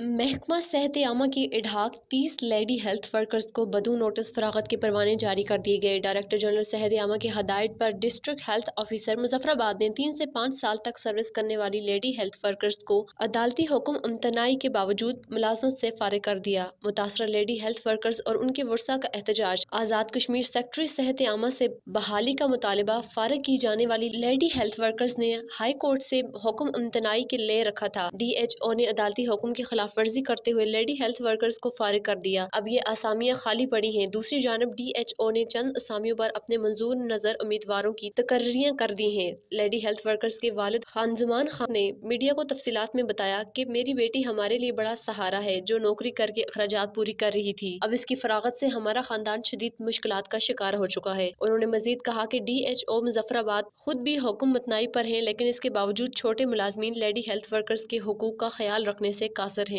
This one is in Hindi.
महकमा सेहत आमा की इढ़ाक तीस लेडी हेल्थ वर्कर्स को बदू नोटिस फरागत के परवाने जारी कर दिए गए डायरेक्टर जनरल सेहत आमा की हदायत पर डिस्ट्रिक्ट हेल्थ ऑफिसर मुजफ्फराबाद ने तीन से पाँच साल तक सर्विस करने वाली लेडी हेल्थ वर्कर्स को अदालती हुक्म अमतनाई के बावजूद मुलाजमत से फारिग कर दिया मुतासर लेडी हेल्थ वर्कर्स और उनके वर्षा का एहतजाज आज़ाद कश्मीर सेक्रटरी सेहत आमा से बहाली का मुतालबा फारग की जाने वाली लेडी हेल्थ वर्कर्स ने हाई कोर्ट से हुक्म अमतनाई के ले रखा था डी एच ओ ने अदालती हुक्म के खिलाफ वर्जी करते हुए लेडी हेल्थ वर्कर्स को फारिग कर दिया अब ये असामियाँ खाली पड़ी हैं दूसरी जानब डी एच ओ ने चंद असामियों पर अपने मंजूर नजर उम्मीदवारों की तकर्रियाँ कर दी हैं लेडी हेल्थ वर्कर्स के वालिद खानजमान खान ने मीडिया को तफसीत में बताया की मेरी बेटी हमारे लिए बड़ा सहारा है जो नौकरी करके अखराज पूरी कर रही थी अब इसकी फरागत से हमारा खानदान शदीद मुश्किल का शिकार हो चुका है उन्होंने मजीद कहा की डी एच ओ मुजफ्फराबाद खुद भी हुक्म मतनाई पर है लेकिन इसके बावजूद छोटे मुलाजमीन लेडी हेल्थ वर्कर्स के हकूक का ख्याल रखने से कासर